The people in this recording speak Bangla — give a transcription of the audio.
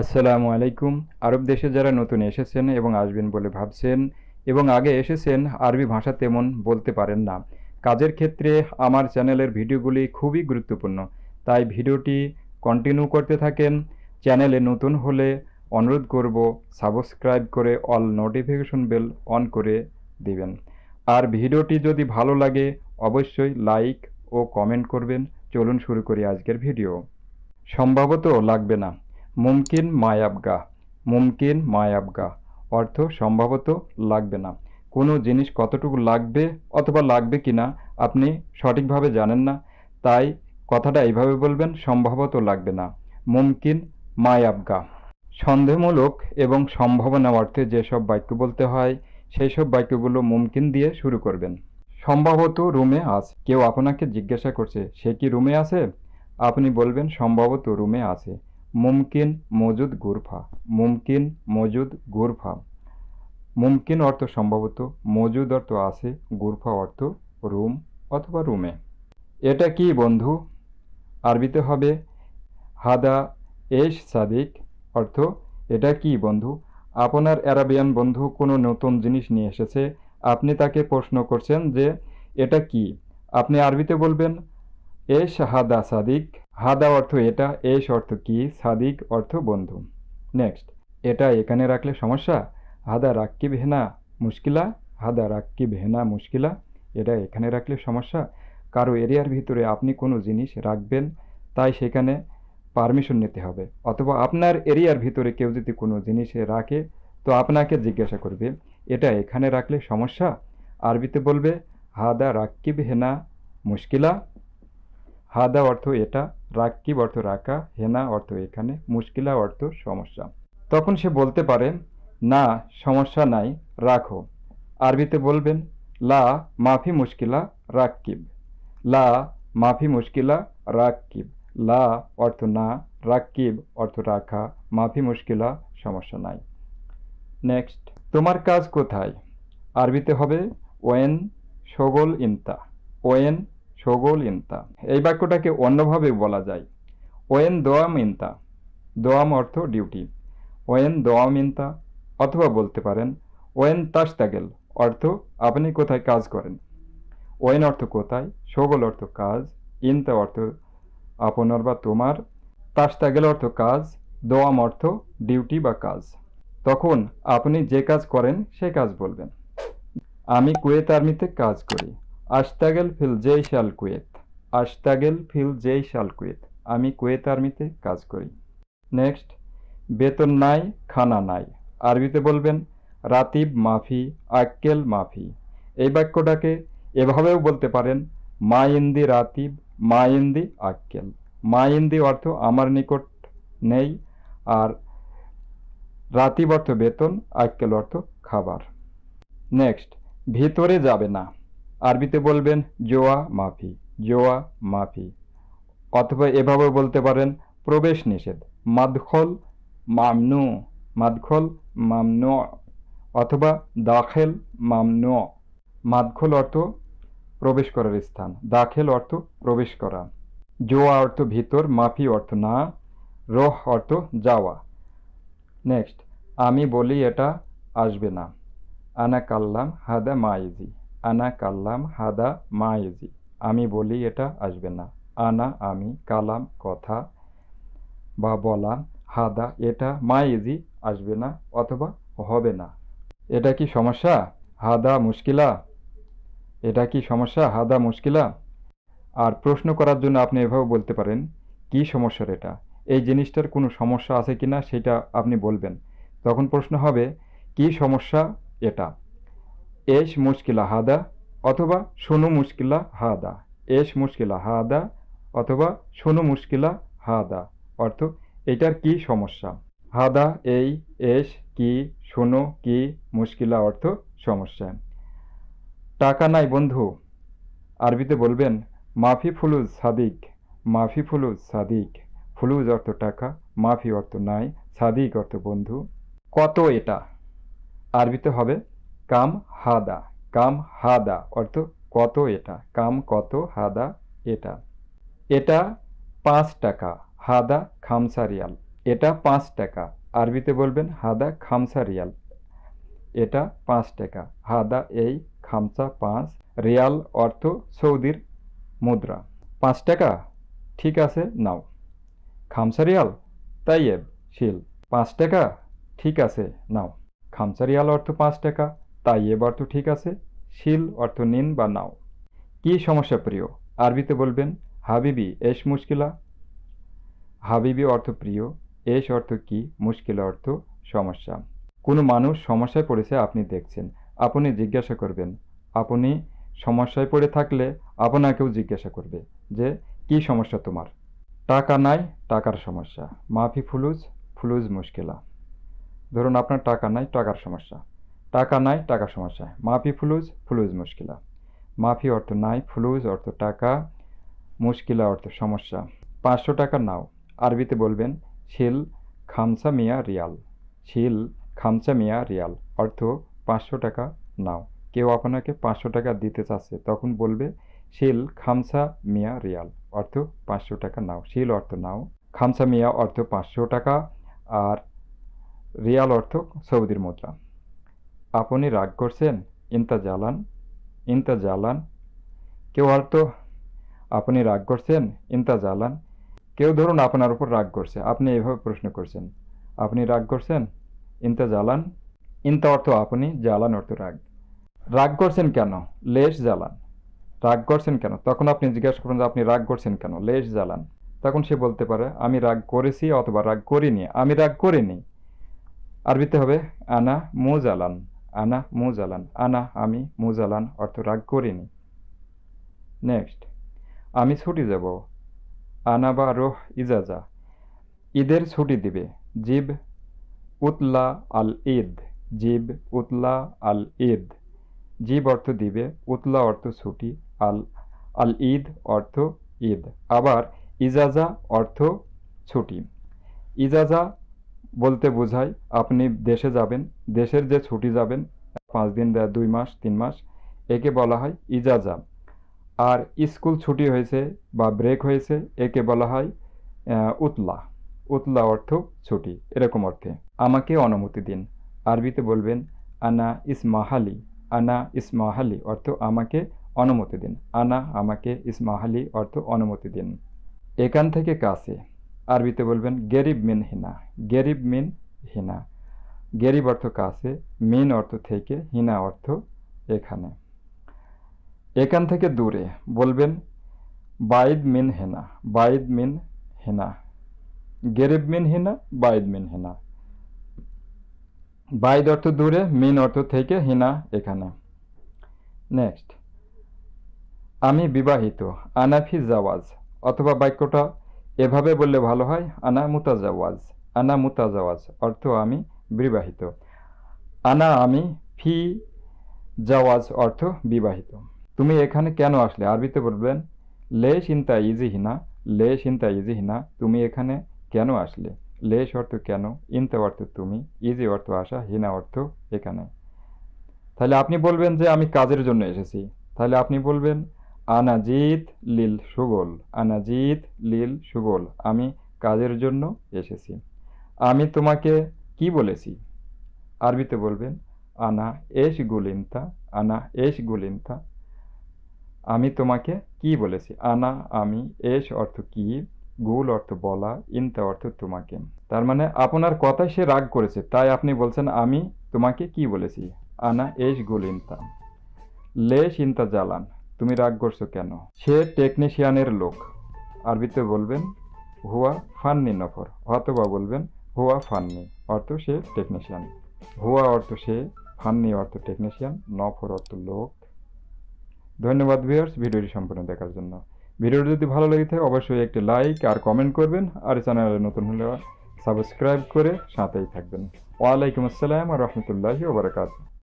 আসসালামু আলাইকুম আরব দেশে যারা নতুন এসেছেন এবং আসবেন বলে ভাবছেন এবং আগে এসেছেন আরবি ভাষা তেমন বলতে পারেন না কাজের ক্ষেত্রে আমার চ্যানেলের ভিডিওগুলি খুবই গুরুত্বপূর্ণ তাই ভিডিওটি কন্টিনিউ করতে থাকেন চ্যানেলে নতুন হলে অনুরোধ করব সাবস্ক্রাইব করে অল নোটিফিকেশন বেল অন করে দিবেন আর ভিডিওটি যদি ভালো লাগে অবশ্যই লাইক ও কমেন্ট করবেন চলুন শুরু করি আজকের ভিডিও সম্ভবত লাগবে না মুমকিন মায়াবগা মুমকিন মায়াবগা অর্থ সম্ভবত লাগবে না কোনো জিনিস কতটুকু লাগবে অথবা লাগবে কি না আপনি সঠিকভাবে জানেন না তাই কথাটা এইভাবে বলবেন সম্ভবত লাগবে না মুমকিন মায়াবগা সন্দেহমূলক এবং সম্ভাবনা অর্থে যেসব বাক্য বলতে হয় সেই সব বাক্যগুলো মুমকিন দিয়ে শুরু করবেন সম্ভবত রুমে আস কেউ আপনাকে জিজ্ঞাসা করছে সে কি রুমে আছে আপনি বলবেন সম্ভবত রুমে আছে মুমকিন মজুদ গুরফা মুমকিন মজুদ গুরফা মুমকিন অর্থ সম্ভবত মজুদ অর্থ আছে গুরফা অর্থ রুম অথবা রুমে এটা কি বন্ধু আরবিতে হবে হাদা এশ সাদিক অর্থ এটা কি বন্ধু আপনার অ্যারাবিয়ান বন্ধু কোনো নতুন জিনিস নিয়ে এসেছে আপনি তাকে প্রশ্ন করছেন যে এটা কি আপনি আরবিতে বলবেন এ শাহাদা সাদিক হাদা অর্থ এটা এস অর্থ কি সাদিক অর্থ বন্ধু নেক্সট এটা এখানে রাখলে সমস্যা হাদা রাক্কিব হেনা মুশকিলা হাদা রাক্কিব হেনা মুশকিলা এটা এখানে রাখলে সমস্যা কারো এরিয়ার ভিতরে আপনি কোনো জিনিস রাখবেন তাই সেখানে পারমিশন নিতে হবে অথবা আপনার এরিয়ার ভিতরে কেউ যদি কোনো জিনিস রাখে তো আপনাকে জিজ্ঞাসা করবে এটা এখানে রাখলে সমস্যা আরবিতে বলবে হাদা রাক্কিব হেনা মুশকিলা হাদা অর্থ এটা রাক্কিব অর্থ রাখা হেনা অর্থ এখানে মুশকিলা অর্থ সমস্যা তখন সে বলতে পারে না সমস্যা নাই রাখো আরবিতে বলবেন লা মাফি মুশকিলা রাক্কিব লা মাফি মুশকিলা রাক্কিব লা অর্থ না রাক্কিব অর্থ রাখা মাফি মুশকিলা সমস্যা নাই নেক্সট তোমার কাজ কোথায় আরবিতে হবে ওয়েন সগোল ইন্তা ওয়েন সগোল ইন্তা এই বাক্যটাকে অন্যভাবে বলা যায় ওয়েন দোয়াম ইন্তা দোয়াম অর্থ ডিউটি ওয়েন দোয়াম ইন্তা অথবা বলতে পারেন ওয়েন তাস্তাগেল অর্থ আপনি কোথায় কাজ করেন ওয়েন অর্থ কোথায় সগোল অর্থ কাজ ইন্তা অর্থ আপনার বা তোমার তাস্তাগেল অর্থ কাজ দোয়াম অর্থ ডিউটি বা কাজ তখন আপনি যে কাজ করেন সে কাজ বলবেন আমি কুয়েত আর্মিতে কাজ করি আশতাগেল ফিল জে শাল কুয়েত আশতাগেল ফিল জে শাল কুয়েত আমি কুয়েত আর্মিতে কাজ করি নেক্সট বেতন নাই খানা নাই আরবিতে বলবেন রাতিব মাফি আক্কেল মাফি এই বাক্যটাকে এভাবেও বলতে পারেন মা ইন্দি রাতিব মা ইন্দি আক্কেল মা ইন্দি অর্থ আমার নিকট নেই আর রাতিব অর্থ বেতন আক্কেল অর্থ খাবার নেক্সট ভিতরে যাবে না আরবিতে বলবেন জোয়া মাফি জোয়া মাফি অথবা এভাবে বলতে পারেন প্রবেশ নিষেধ মাদখল মামনু মাদখল মামন অথবা দাখেল মামন মাদখল অর্থ প্রবেশ করার স্থান দাখেল অর্থ প্রবেশ করা জোয়া অর্থ ভিতর মাফি অর্থ না রহ অর্থ যাওয়া নেক্সট আমি বলি এটা আসবে না আনা কাল্লাম হাদা মাইজি আনা কাল্লাম হাদা মায়েজি আমি বলি এটা আসবে না আনা আমি কালাম কথা বা বলা হাদা এটা মায়েজি আসবে না অথবা হবে না এটা কি সমস্যা হাদা মুশকিলা এটা কি সমস্যা হাদা মুশকিলা আর প্রশ্ন করার জন্য আপনি এভাবে বলতে পারেন কি সমস্যার এটা এই জিনিসটার কোনো সমস্যা আছে কি না সেটা আপনি বলবেন তখন প্রশ্ন হবে কি সমস্যা এটা এস মুশকিলা হাদা অথবা সোনু মুশকিলা হাদা এস মুশকিলা হাদা অথবা সোনু মুশকিলা হাদা অর্থ এটার কি সমস্যা হাদা এই এস কি সোনু কি মুশকিলা অর্থ সমস্যা টাকা নাই বন্ধু আরবিতে বলবেন মাফি ফুলুজ সাদিক মাফি ফুলুজ সাদিক ফুলুজ অর্থ টাকা মাফি অর্থ নাই সাদিক অর্থ বন্ধু কত এটা আরবিতে হবে কাম হাদা কাম হাদা অর্থ কত এটা কাম কত হাদা এটা এটা পাঁচ টাকা হাদা খামসা রিয়াল এটা পাঁচ টাকা আরবিতে বলবেন হাদা খামসা রিয়াল এটা পাঁচ টাকা হাদা এই খামসা পাঁচ রিয়াল অর্থ সৌদির মুদ্রা পাঁচ টাকা ঠিক আছে নাও খামসা রিয়াল তাই শিল পাঁচ টাকা ঠিক আছে নাও খামসা রিয়াল অর্থ পাঁচ টাকা তাই এব অর্থ ঠিক আছে শিল অর্থ নিন বা নাও কি সমস্যা প্রিয় আরবিতে বলবেন হাবিবি এস মুশকিলা হাবিবি অর্থ প্রিয় এস অর্থ কি মুশকিলা অর্থ সমস্যা কোনো মানুষ সমস্যায় পড়েছে আপনি দেখছেন আপনি জিজ্ঞাসা করবেন আপনি সমস্যায় পড়ে থাকলে আপনাকেও জিজ্ঞাসা করবে যে কি সমস্যা তোমার টাকা নাই টাকার সমস্যা মাফি ফুলুজ ফুলুজ মুশকিলা ধরুন আপনার টাকা নাই টাকার সমস্যা টাকা নাই টাকা সমস্যা মাফি ফুলুজ ফুলুজ মুশকিলা মাফি অর্থ নাই ফুলুজ অর্থ টাকা মুশকিলা অর্থ সমস্যা পাঁচশো টাকা নাও আরবিতে বলবেন শিল খামসা মিয়া রিয়াল শিল খামসা মিয়া রিয়াল অর্থ পাঁচশো টাকা নাও কেউ আপনাকে পাঁচশো টাকা দিতে চাচ্ছে তখন বলবে শিল খামসা মিয়া রিয়াল অর্থ পাঁচশো টাকা নাও শিল অর্থ নাও খামসা মিয়া অর্থ পাঁচশো টাকা আর রিয়াল অর্থ সৌদির মুদ্রা আপনি রাগ করছেন ইন্তা জালান ইন্তা জালান কেউ আর তো আপনি রাগ করছেন ইন্তা জালান কেউ ধরুন আপনার উপর রাগ করছে আপনি এভাবে প্রশ্ন করছেন আপনি রাগ করছেন ইন্তা জালান ইন্তা অর্থ আপনি জালান অর্থ রাগ রাগ করছেন কেন লেশ জ্বালান রাগ করছেন কেন তখন আপনি জিজ্ঞাসা করুন যে আপনি রাগ করছেন কেন লেশ জ্বালান তখন সে বলতে পারে আমি রাগ করেছি অথবা রাগ করিনি আমি রাগ করিনি আরবিতে হবে আনা মু জ্বালান আনা মুজালান আনা আমি মুজালান অর্থ রাগ করিনি নেক্সট আমি ছুটি যাব আনা বা রোহ ইজাজা ঈদের ছুটি দিবে জিব উতলা আল ঈদ জিব উতলা আল ঈদ জিব অর্থ দিবে উতলা অর্থ ছুটি আল আল ঈদ অর্থ ঈদ আবার ইজাজা অর্থ ছুটি ইজাজা বলতে বোঝায় আপনি দেশে যাবেন দেশের যে ছুটি যাবেন পাঁচ দিন দুই মাস তিন মাস একে বলা হয় ইজাজা আর স্কুল ছুটি হয়েছে বা ব্রেক হয়েছে একে বলা হয় উতলা উতলা অর্থ ছুটি এরকম অর্থে আমাকে অনুমতি দিন আরবিতে বলবেন আনা ইসমাহালি আনা ইসমাহালি অর্থ আমাকে অনুমতি দিন আনা আমাকে ইসমাহালি অর্থ অনুমতি দিন এখান থেকে কাছে আরবিতে বলবেন গেরিব মিন হিনা গেরিব মিন হিনা গেরিব অর্থ কাছে মিন অর্থ থেকে হিনা অর্থ এখানে এখান থেকে দূরে বলবেন বাইদ মিন হেনা বাইদ মিন হেনা গেরিব মিন হিনা বাইদ মিন হেনা বাইদ অর্থ দূরে মিন অর্থ থেকে হিনা এখানে নেক্সট আমি বিবাহিত আনাফি জাওয়াজ অথবা বাক্যটা এভাবে বললে ভালো হয় আনা মুতাজাওয়াজ আনা মুতাজাওয়াজ অর্থ আমি বিবাহিত আনা আমি ফি জাওয়াজ অর্থ বিবাহিত তুমি এখানে কেন আসলে আরবিতে বলবেন লে চিন্তা ইজি হিনা লে চিন্তা ইজি হিনা তুমি এখানে কেন আসলে লেশ অর্থ কেন ইনতে অর্থ তুমি ইজি অর্থ আসা হিনা অর্থ এখানে তাহলে আপনি বলবেন যে আমি কাজের জন্য এসেছি তাহলে আপনি বলবেন আনাজিত লীল সুগল আনাজিত লীল সুগল আমি কাজের জন্য এসেছি আমি তোমাকে কি বলেছি আরবিতে বলবেন আনা এস গুলিন্তা আনা এস গুলিন্তা আমি তোমাকে কি বলেছি আনা আমি এস অর্থ কি গুল অর্থ বলা ইনতা অর্থ তোমাকে তার মানে আপনার কথায় সে রাগ করেছে তাই আপনি বলছেন আমি তোমাকে কি বলেছি আনা এস গুলিন্তা লেশ ইনতা জ্বালান তুমি রাগ করছো কেন সে টেকনিশিয়ানের লোক আরবিতে বলবেন হুয়া ফান্নি নফর অথবা বলবেন হুয়া ফান্নি অর্থ সে টেকনিশিয়ান হুয়া অর্থ সে ফান্নি অর্থ টেকনিশিয়ান নফর অর্থ লোক ধন্যবাদ ভিউয়ার্স ভিডিওটি সম্পূর্ণ দেখার জন্য ভিডিওটি যদি ভালো লেগে থাকে অবশ্যই একটি লাইক আর কমেন্ট করবেন আর চ্যানেলে নতুন হলে সাবস্ক্রাইব করে সাথেই থাকবেন ওয়ালাইকুম আসসালাম আর রহমতুল্লাহি ওবরাকাতু